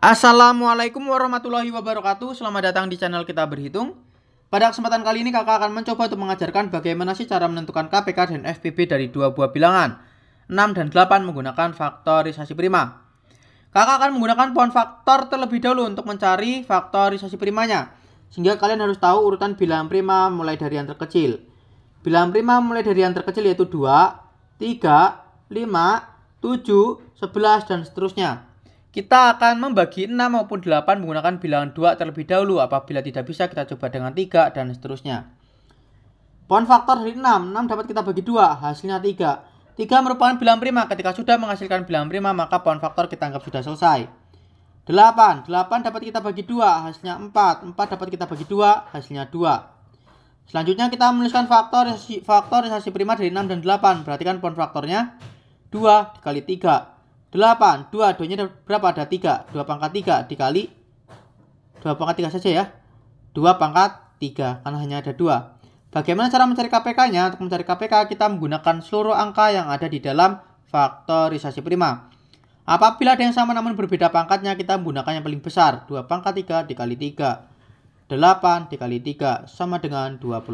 Assalamualaikum warahmatullahi wabarakatuh Selamat datang di channel kita berhitung Pada kesempatan kali ini kakak akan mencoba untuk mengajarkan bagaimana sih cara menentukan KPK dan FPB dari dua buah bilangan 6 dan 8 menggunakan faktorisasi prima Kakak akan menggunakan pohon faktor terlebih dahulu untuk mencari faktorisasi primanya Sehingga kalian harus tahu urutan bilangan prima mulai dari yang terkecil Bilangan prima mulai dari yang terkecil yaitu 2, 3, 5, 7, 11, dan seterusnya kita akan membagi 6 maupun 8 menggunakan bilangan 2 terlebih dahulu. Apabila tidak bisa, kita coba dengan 3 dan seterusnya. Pohon faktor dari 6. 6 dapat kita bagi 2, hasilnya 3. 3 merupakan bilangan prima. Ketika sudah menghasilkan bilangan prima, maka pohon faktor kita anggap sudah selesai. 8. 8 dapat kita bagi 2, hasilnya 4. 4 dapat kita bagi 2, hasilnya 2. Selanjutnya kita menuliskan faktorisasi, faktorisasi prima dari 6 dan 8. Perhatikan pohon faktornya 2 dikali 3. 8. 2, 2 nya berapa? Ada 3. 2 pangkat 3 dikali 2 pangkat 3 saja ya. 2 pangkat 3, karena hanya ada 2. Bagaimana cara mencari KPK-nya? Untuk mencari KPK, kita menggunakan seluruh angka yang ada di dalam faktorisasi prima. Apabila ada yang sama namun berbeda pangkatnya, kita menggunakan yang paling besar. 2 pangkat 3 dikali 3. 8 dikali 3 sama dengan 24.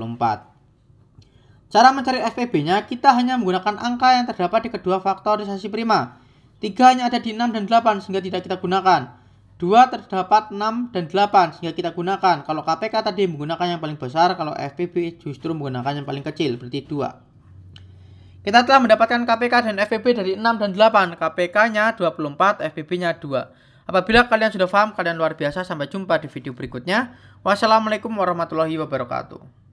Cara mencari FPB-nya, kita hanya menggunakan angka yang terdapat di kedua faktorisasi prima. 3 hanya ada di 6 dan 8 sehingga tidak kita gunakan. 2 terdapat 6 dan 8 sehingga kita gunakan. Kalau KPK tadi menggunakan yang paling besar, kalau FPB justru menggunakan yang paling kecil, berarti 2. Kita telah mendapatkan KPK dan FPB dari 6 dan 8. KPK-nya 24, FPB-nya 2. Apabila kalian sudah paham, kalian luar biasa. Sampai jumpa di video berikutnya. Wassalamualaikum warahmatullahi wabarakatuh.